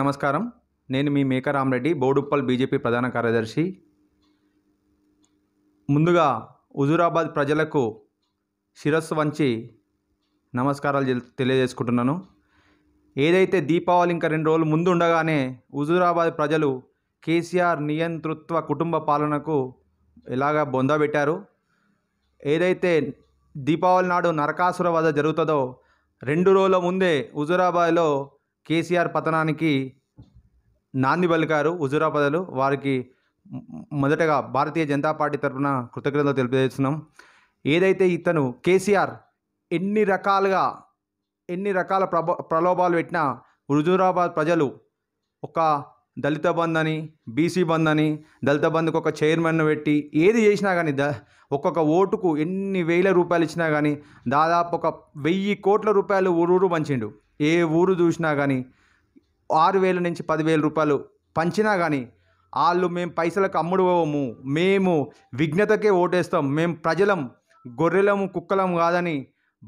నమస్కారం నేను మీ మేక బోడుప్పల్ బీజేపీ ప్రధాన కార్యదర్శి ముందుగా హుజూరాబాద్ ప్రజలకు శిరస్సు వంచి నమస్కారాలు తెలియజేసుకుంటున్నాను ఏదైతే దీపావళి ఇంకా రెండు రోజులు ముందు ఉండగానే హుజూరాబాద్ ప్రజలు కేసీఆర్ నియంతృత్వ కుటుంబ పాలనకు ఇలాగ బొందబెట్టారు ఏదైతే దీపావళి నాడు నరకాసుర వద్ద జరుగుతుందో రెండు రోజుల ముందే హుజురాబాద్లో కేసీఆర్ పతనానికి నాంది పలికారు హుజురా వారికి మొదటగా భారతీయ జనతా పార్టీ తరఫున కృతజ్ఞతలు తెలియజేస్తున్నాం ఏదైతే ఇతను కేసీఆర్ ఎన్ని రకాలుగా ఎన్ని రకాల ప్రభ ప్రలోభాలు పెట్టినా హుజురాబాద్ ప్రజలు ఒక దళిత బంద్ అని బీసీ బంద్ అని దళిత బంద్కి ఒక చైర్మన్ పెట్టి ఏది చేసినా కానీ ద ఒక్కొక్క ఓటుకు ఎన్ని వేల రూపాయలు ఇచ్చినా కానీ దాదాపు ఒక వెయ్యి కోట్ల రూపాయలు ఊరూరు పంచిండు ఏ ఊరు చూసినా కానీ ఆరు వేల నుంచి పదివేల రూపాయలు పంచినా కానీ వాళ్ళు మేము పైసలకు అమ్ముడు పోము మేము విఘ్నతకే ఓటేస్తాం మేము ప్రజలం గొర్రెలము కుక్కలం కాదని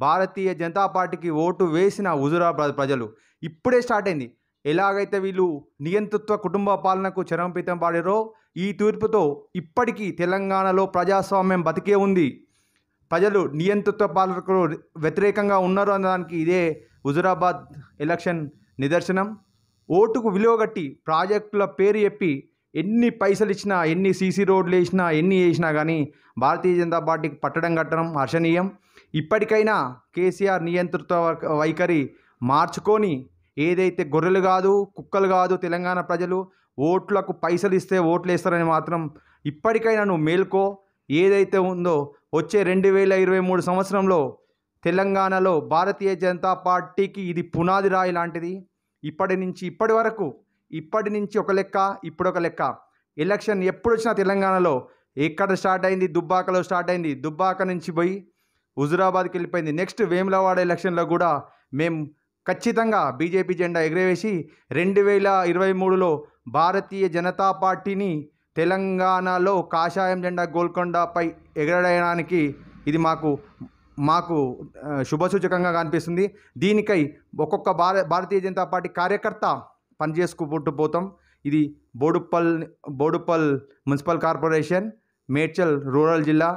భారతీయ జనతా పార్టీకి ఓటు వేసిన హుజురాబాద్ ప్రజలు ఇప్పుడే స్టార్ట్ అయింది ఎలాగైతే వీళ్ళు నియంతృత్వ కుటుంబ పాలనకు చరంపితం పాడారో ఈ తీర్పుతో ఇప్పటికీ తెలంగాణలో ప్రజాస్వామ్యం బతికే ఉంది ప్రజలు నియంతృత్వ పాలనకు వ్యతిరేకంగా ఉన్నారు అనడానికి ఇదే హుజురాబాద్ ఎలక్షన్ నిదర్శనం ఓటుకు విలువగట్టి ప్రాజెక్టుల పేరు చెప్పి ఎన్ని పైసలు ఇచ్చినా ఎన్ని సీసీ రోడ్లు వేసినా ఎన్ని వేసినా కానీ భారతీయ జనతా పార్టీకి పట్టడం కట్టడం హర్షణీయం ఇప్పటికైనా కేసీఆర్ నియంతృత్వ వైఖరి మార్చుకొని ఏదైతే గొర్రెలు కాదు కుక్కలు కాదు తెలంగాణ ప్రజలు ఓట్లకు పైసలు ఇస్తే ఓట్లు వేస్తారని మాత్రం ఇప్పటికైనా నువ్వు మేల్కో ఏదైతే ఉందో వచ్చే రెండు వేల ఇరవై మూడు సంవత్సరంలో తెలంగాణలో భారతీయ జనతా పార్టీకి ఇది పునాది రాయి లాంటిది ఇప్పటి నుంచి ఇప్పటి వరకు ఇప్పటి నుంచి ఒక లెక్క ఇప్పుడు ఒక లెక్క ఎలక్షన్ ఎప్పుడు వచ్చినా తెలంగాణలో ఎక్కడ స్టార్ట్ అయింది దుబ్బాకలో స్టార్ట్ అయింది దుబ్బాక నుంచి పోయి హుజురాబాద్కి వెళ్ళిపోయింది నెక్స్ట్ వేములవాడ ఎలక్షన్లో కూడా మేము ఖచ్చితంగా బీజేపీ జెండా ఎగురవేసి రెండు వేల ఇరవై మూడులో భారతీయ జనతా పార్టీని తెలంగాణలో కాషాయం జెండా గోల్కొండపై ఎగరడానికి ఇది మాకు మాకు శుభసూచకంగా కనిపిస్తుంది దీనికై ఒక్కొక్క భార భారతీయ జనతా పార్టీ కార్యకర్త పనిచేసుకుంటూ పోతాం ఇది Boduppal Boduppal municipal corporation Medchal rural జిల్లా